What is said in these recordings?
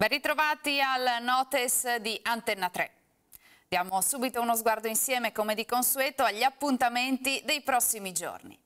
Ben ritrovati al Notes di Antenna 3. Diamo subito uno sguardo insieme, come di consueto, agli appuntamenti dei prossimi giorni.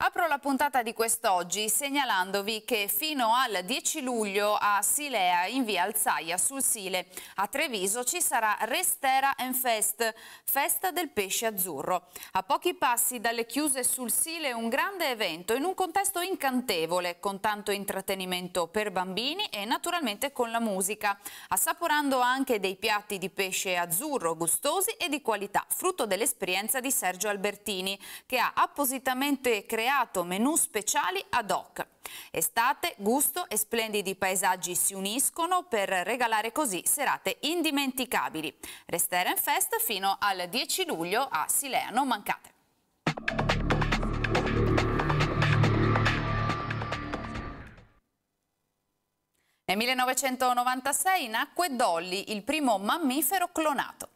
Apro la puntata di quest'oggi segnalandovi che fino al 10 luglio a Silea in via Alzaia sul Sile a Treviso ci sarà Restera and Fest, festa del pesce azzurro. A pochi passi dalle chiuse sul Sile un grande evento in un contesto incantevole con tanto intrattenimento per bambini e naturalmente con la musica, assaporando anche dei piatti di pesce azzurro gustosi e di qualità, frutto dell'esperienza di Sergio Albertini che ha appositamente creato creato menù speciali ad hoc. Estate, gusto e splendidi paesaggi si uniscono per regalare così serate indimenticabili. Resteren Fest fino al 10 luglio a Silea, non mancate. Nel 1996 nacque Dolly, il primo mammifero clonato.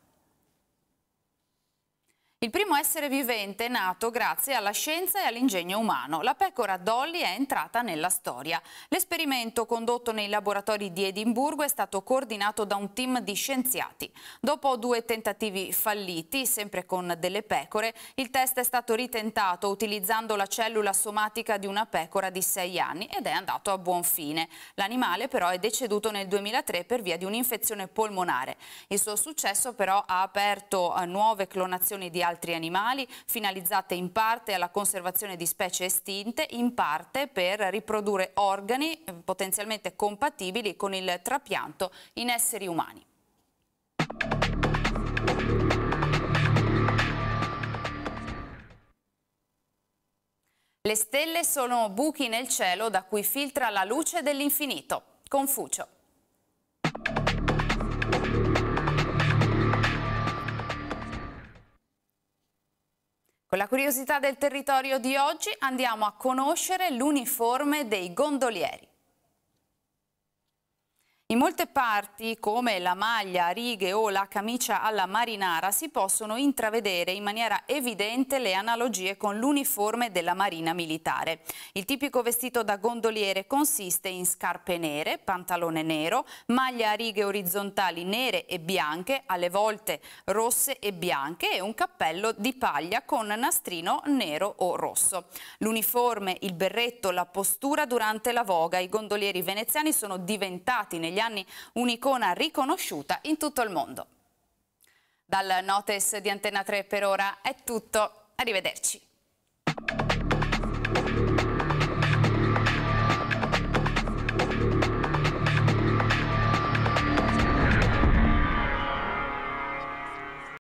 Il primo essere vivente nato grazie alla scienza e all'ingegno umano. La pecora Dolly è entrata nella storia. L'esperimento condotto nei laboratori di Edimburgo è stato coordinato da un team di scienziati. Dopo due tentativi falliti, sempre con delle pecore, il test è stato ritentato utilizzando la cellula somatica di una pecora di 6 anni ed è andato a buon fine. L'animale però è deceduto nel 2003 per via di un'infezione polmonare. Il suo successo però ha aperto a nuove clonazioni di altri altri animali, finalizzate in parte alla conservazione di specie estinte, in parte per riprodurre organi eh, potenzialmente compatibili con il trapianto in esseri umani. Le stelle sono buchi nel cielo da cui filtra la luce dell'infinito. Confucio. Con la curiosità del territorio di oggi andiamo a conoscere l'uniforme dei gondolieri. In molte parti, come la maglia a righe o la camicia alla marinara, si possono intravedere in maniera evidente le analogie con l'uniforme della Marina Militare. Il tipico vestito da gondoliere consiste in scarpe nere, pantalone nero, maglia a righe orizzontali nere e bianche, alle volte rosse e bianche e un cappello di paglia con nastrino nero o rosso. L'uniforme, il berretto, la postura durante la voga, i gondolieri veneziani sono diventati negli anni un'icona riconosciuta in tutto il mondo. Dal Notes di Antena 3 per ora è tutto, arrivederci.